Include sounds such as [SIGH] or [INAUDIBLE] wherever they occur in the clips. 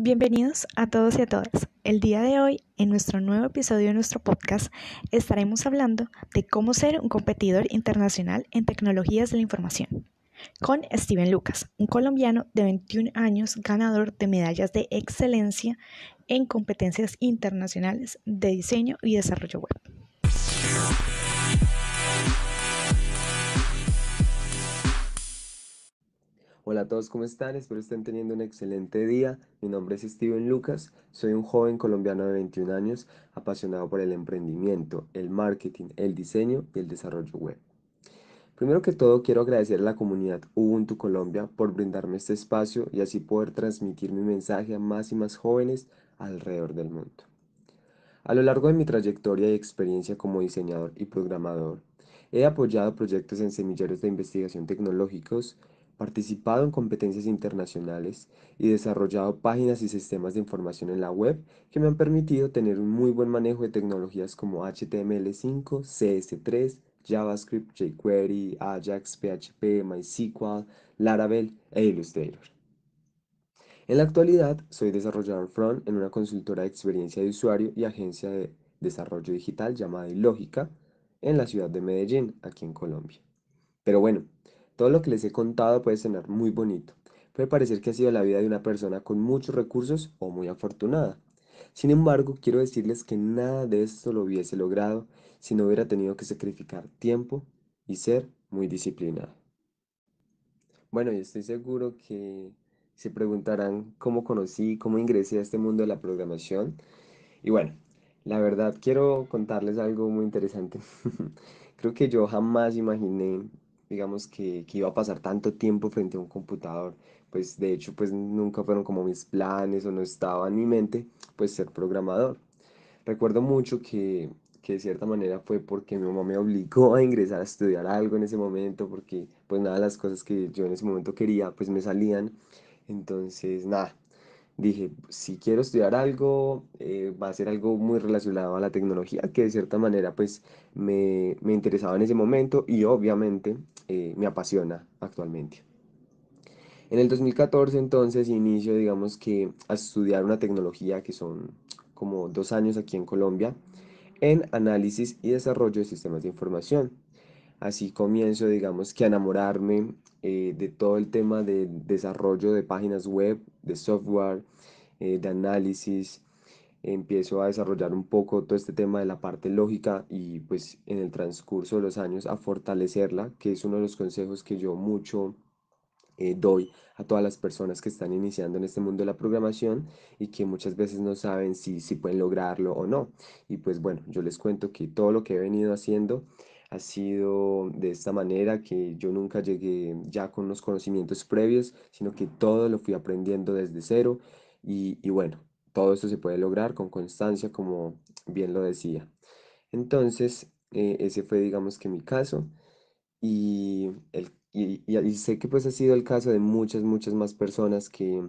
Bienvenidos a todos y a todas. El día de hoy, en nuestro nuevo episodio de nuestro podcast, estaremos hablando de cómo ser un competidor internacional en tecnologías de la información, con Steven Lucas, un colombiano de 21 años ganador de medallas de excelencia en competencias internacionales de diseño y desarrollo web. Hola a todos, ¿cómo están? Espero estén teniendo un excelente día. Mi nombre es Steven Lucas, soy un joven colombiano de 21 años apasionado por el emprendimiento, el marketing, el diseño y el desarrollo web. Primero que todo, quiero agradecer a la comunidad Ubuntu Colombia por brindarme este espacio y así poder transmitir mi mensaje a más y más jóvenes alrededor del mundo. A lo largo de mi trayectoria y experiencia como diseñador y programador, he apoyado proyectos en semilleros de investigación tecnológicos, participado en competencias internacionales y desarrollado páginas y sistemas de información en la web que me han permitido tener un muy buen manejo de tecnologías como HTML5, CS3, JavaScript, jQuery, Ajax, PHP, MySQL, Laravel e Illustrator. En la actualidad, soy desarrollador front en una consultora de experiencia de usuario y agencia de desarrollo digital llamada Ilógica en la ciudad de Medellín, aquí en Colombia. Pero bueno, todo lo que les he contado puede sonar muy bonito, puede parecer que ha sido la vida de una persona con muchos recursos o muy afortunada. Sin embargo, quiero decirles que nada de esto lo hubiese logrado si no hubiera tenido que sacrificar tiempo y ser muy disciplinada. Bueno, yo estoy seguro que se preguntarán cómo conocí, cómo ingresé a este mundo de la programación. Y bueno, la verdad quiero contarles algo muy interesante. [LAUGHS] Creo que yo jamás imaginé digamos, que, que, iba a pasar tanto tiempo frente a un computador. Pues de hecho, pues nunca fueron como mis planes o no estaba en mi mente, pues ser programador. Recuerdo mucho que, que de cierta manera fue porque mi mamá me obligó a ingresar a estudiar algo en ese momento, porque pues nada de las cosas que yo en ese momento quería, pues me salían. Entonces, nada, dije, si quiero estudiar algo, eh, va a ser algo muy relacionado a la tecnología, que de cierta manera pues me, me interesaba en ese momento y obviamente eh, me apasiona actualmente. En el 2014 entonces inicio, digamos que, a estudiar una tecnología que son como dos años aquí en Colombia en análisis y desarrollo de sistemas de información. Así comienzo, digamos que, a enamorarme eh, de todo el tema de desarrollo de páginas web, de software, eh, de análisis, empiezo a desarrollar un poco todo este tema de la parte lógica y pues en el transcurso de los años a fortalecerla, que es uno de los consejos que yo mucho eh, doy a todas las personas que están iniciando en este mundo de la programación y que muchas veces no saben si, si pueden lograrlo o no. Y pues bueno, yo les cuento que todo lo que he venido haciendo ha sido de esta manera que yo nunca llegué ya con los conocimientos previos, sino que todo lo fui aprendiendo desde cero. Y, y bueno, todo esto se puede lograr con constancia, como bien lo decía. Entonces, eh, ese fue, digamos que mi caso. Y, el, sé que pues ha sido el caso de muchas, muchas más personas que,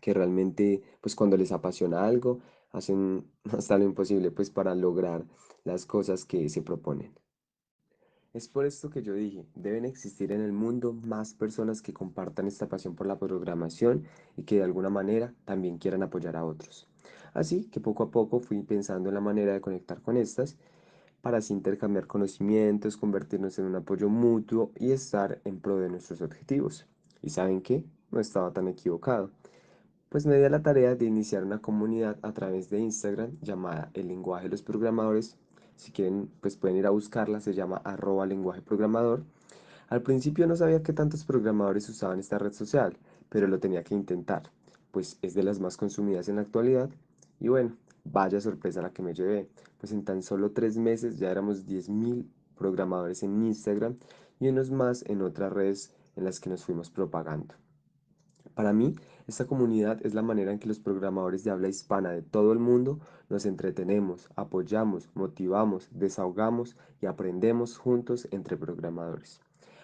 que realmente, pues cuando les apasiona algo, hacen [LAUGHS] hasta lo imposible pues para lograr las cosas que se proponen. Es por esto que yo dije, deben existir en el mundo más personas que compartan esta pasión por la programación y que de alguna manera también quieran apoyar a otros. Así que poco a poco fui pensando en la manera de conectar con estas para así intercambiar conocimientos, convertirnos en un apoyo mutuo y estar en pro de nuestros objetivos. ¿Y saben que No estaba tan equivocado. Pues me di a la tarea de iniciar una comunidad a través de Instagram llamada El lenguaje de los programadores si quieren, pues pueden ir a buscarla, se llama arroba lenguaje programador. Al principio no sabía que tantos programadores usaban esta red social, pero lo tenía que intentar, pues es de las más consumidas en la actualidad. Y bueno, vaya sorpresa la que me llevé, pues en tan solo tres meses ya éramos 10.000 programadores en Instagram y unos más en otras redes en las que nos fuimos propagando. Para mí, esta comunidad es la manera en que los programadores de habla hispana de todo el mundo nos entretenemos, apoyamos, motivamos, desahogamos y aprendemos juntos entre programadores.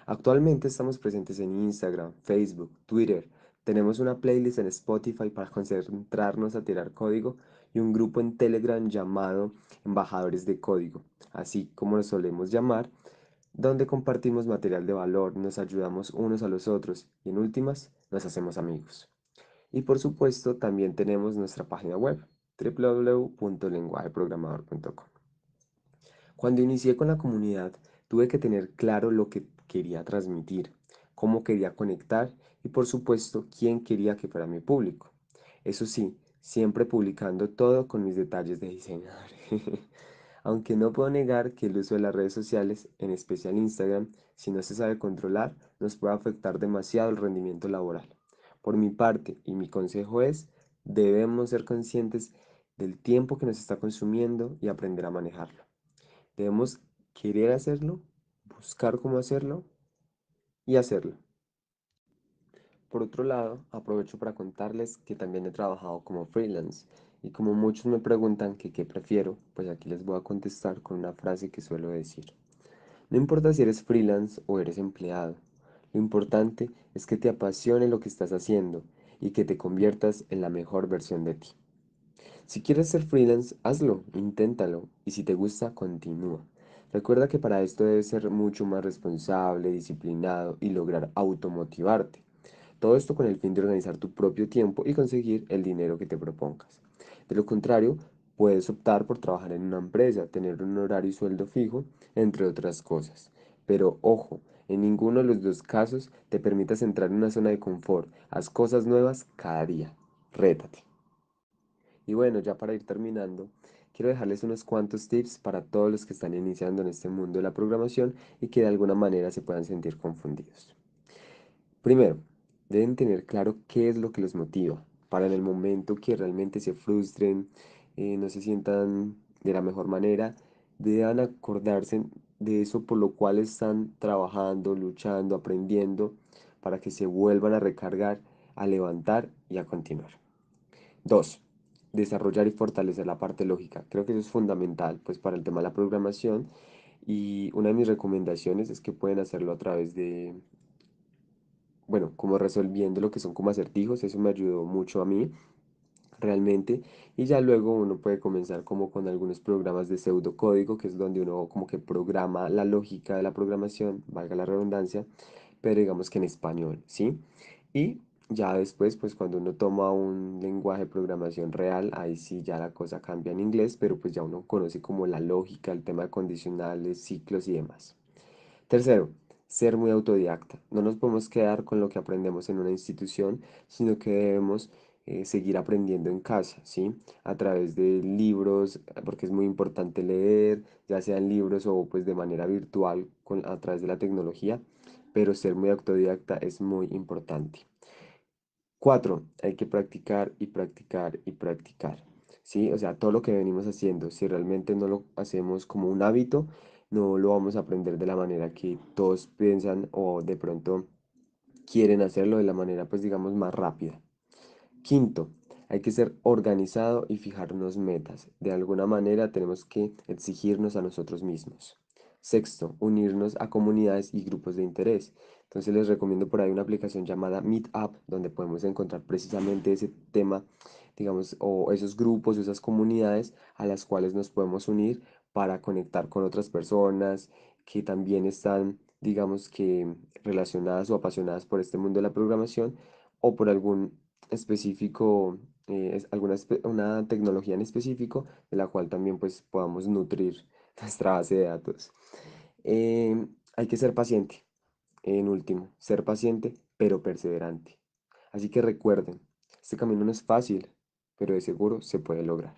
Actualmente estamos presentes en Instagram, Facebook, Twitter. Tenemos una playlist en Spotify para concentrarnos a tirar código y un grupo en Telegram llamado Embajadores de Código, así como lo solemos llamar, donde compartimos material de valor, nos ayudamos unos a los otros y en últimas nos hacemos amigos. Y por supuesto, también tenemos nuestra página web www.lenguajeprogramador.com. Cuando inicié con la comunidad, tuve que tener claro lo que quería transmitir, cómo quería conectar y por supuesto quién quería que fuera mi público. Eso sí, siempre publicando todo con mis detalles de diseñador. [LAUGHS] Aunque no puedo negar que el uso de las redes sociales, en especial Instagram, si no se sabe controlar, nos puede afectar demasiado el rendimiento laboral. Por mi parte, y mi consejo es, debemos ser conscientes del tiempo que nos está consumiendo y aprender a manejarlo. Debemos querer hacerlo, buscar cómo hacerlo y hacerlo. Por otro lado, aprovecho para contarles que también he trabajado como freelance y como muchos me preguntan qué prefiero, pues aquí les voy a contestar con una frase que suelo decir. No importa si eres freelance o eres empleado, lo importante es que te apasione lo que estás haciendo y que te conviertas en la mejor versión de ti. Si quieres ser freelance, hazlo, inténtalo y si te gusta, continúa. Recuerda que para esto debes ser mucho más responsable, disciplinado y lograr automotivarte. Todo esto con el fin de organizar tu propio tiempo y conseguir el dinero que te propongas. De lo contrario, puedes optar por trabajar en una empresa, tener un horario y sueldo fijo, entre otras cosas. Pero ojo, en ninguno de los dos casos te permitas entrar en una zona de confort. Haz cosas nuevas cada día. Rétate. Y bueno, ya para ir terminando, quiero dejarles unos cuantos tips para todos los que están iniciando en este mundo de la programación y que de alguna manera se puedan sentir confundidos. Primero, Deben tener claro qué es lo que los motiva para en el momento que realmente se frustren, eh, no se sientan de la mejor manera, deben acordarse de eso por lo cual están trabajando, luchando, aprendiendo, para que se vuelvan a recargar, a levantar y a continuar. Dos, desarrollar y fortalecer la parte lógica. Creo que eso es fundamental pues, para el tema de la programación y una de mis recomendaciones es que pueden hacerlo a través de bueno, como resolviendo lo que son como acertijos, eso me ayudó mucho a mí realmente y ya luego uno puede comenzar como con algunos programas de pseudocódigo que es donde uno como que programa la lógica de la programación valga la redundancia pero digamos que en español sí y ya después pues cuando uno toma un lenguaje de programación real ahí sí ya la cosa cambia en inglés pero pues ya uno conoce como la lógica el tema de condicionales ciclos y demás tercero ser muy autodidacta. No nos podemos quedar con lo que aprendemos en una institución, sino que debemos eh, seguir aprendiendo en casa, ¿sí? A través de libros, porque es muy importante leer, ya sean libros o pues de manera virtual con, a través de la tecnología, pero ser muy autodidacta es muy importante. Cuatro, hay que practicar y practicar y practicar, ¿sí? O sea, todo lo que venimos haciendo, si realmente no lo hacemos como un hábito, no lo vamos a aprender de la manera que todos piensan o de pronto quieren hacerlo de la manera, pues digamos, más rápida. Quinto, hay que ser organizado y fijarnos metas. De alguna manera tenemos que exigirnos a nosotros mismos. Sexto, unirnos a comunidades y grupos de interés. Entonces les recomiendo por ahí una aplicación llamada Meetup, donde podemos encontrar precisamente ese tema, digamos, o esos grupos, esas comunidades a las cuales nos podemos unir para conectar con otras personas que también están, digamos que, relacionadas o apasionadas por este mundo de la programación o por algún específico, eh, alguna una tecnología en específico de la cual también pues podamos nutrir [LAUGHS] nuestra base de datos. Eh, hay que ser paciente, en último, ser paciente pero perseverante. Así que recuerden, este camino no es fácil, pero de seguro se puede lograr.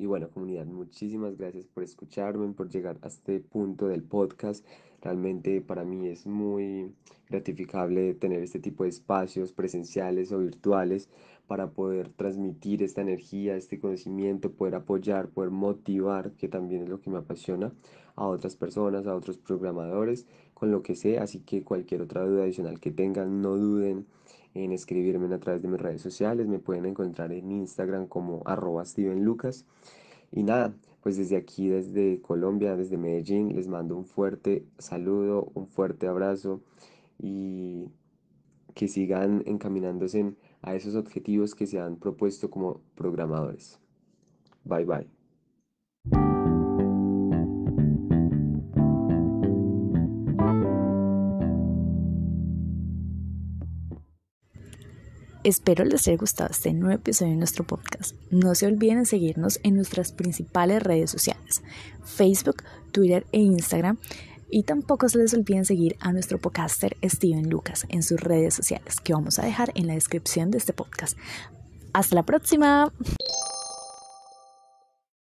Y bueno, comunidad, muchísimas gracias por escucharme, por llegar a este punto del podcast. Realmente para mí es muy gratificable tener este tipo de espacios presenciales o virtuales para poder transmitir esta energía, este conocimiento, poder apoyar, poder motivar, que también es lo que me apasiona, a otras personas, a otros programadores, con lo que sé. Así que cualquier otra duda adicional que tengan, no duden en escribirme a través de mis redes sociales. Me pueden encontrar en Instagram como arroba Steven Lucas. Y nada, pues desde aquí, desde Colombia, desde Medellín, les mando un fuerte saludo, un fuerte abrazo y que sigan encaminándose a esos objetivos que se han propuesto como programadores. Bye bye. Espero les haya gustado este nuevo episodio de nuestro podcast. No se olviden seguirnos en nuestras principales redes sociales, Facebook, Twitter e Instagram. Y tampoco se les olviden seguir a nuestro podcaster Steven Lucas en sus redes sociales que vamos a dejar en la descripción de este podcast. Hasta la próxima.